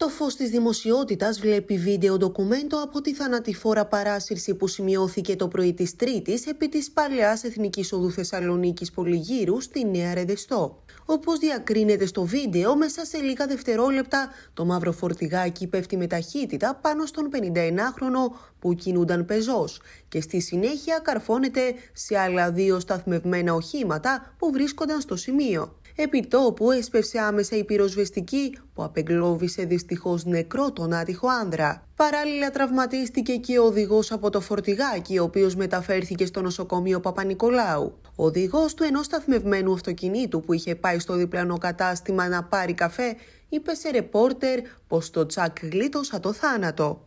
Το φως της δημοσιότητας βλέπει βίντεο ντοκουμέντο από τη θανατηφόρα παράσυρση που σημειώθηκε το πρωί της Τρίτης επί της Παλαιάς Εθνικής Οδού Θεσσαλονίκης Πολυγύρου στη Νέα Ρεδεστό. Όπως διακρίνεται στο βίντεο, μέσα σε λίγα δευτερόλεπτα το μαύρο φορτηγάκι πέφτει με ταχύτητα πάνω στον 51χρονο που κινούνταν πεζός και στη συνέχεια καρφώνεται σε άλλα δύο σταθμευμένα οχήματα που βρίσκονταν στο σημείο. Επιτόπου έσπευσε άμεσα η πυροσβεστική που απεγκλώβησε δυστυχώς νεκρό τον άτυχο άνδρα. Παράλληλα τραυματίστηκε και ο οδηγός από το φορτηγάκι, ο οποίος μεταφέρθηκε στο νοσοκομείο Παπα-Νικολάου. Ο οδηγός του ενός σταθμευμένου αυτοκινήτου που είχε πάει στο διπλανό κατάστημα να πάρει καφέ, είπε σε ρεπόρτερ πως το τσακ γλίτωσα το θάνατο.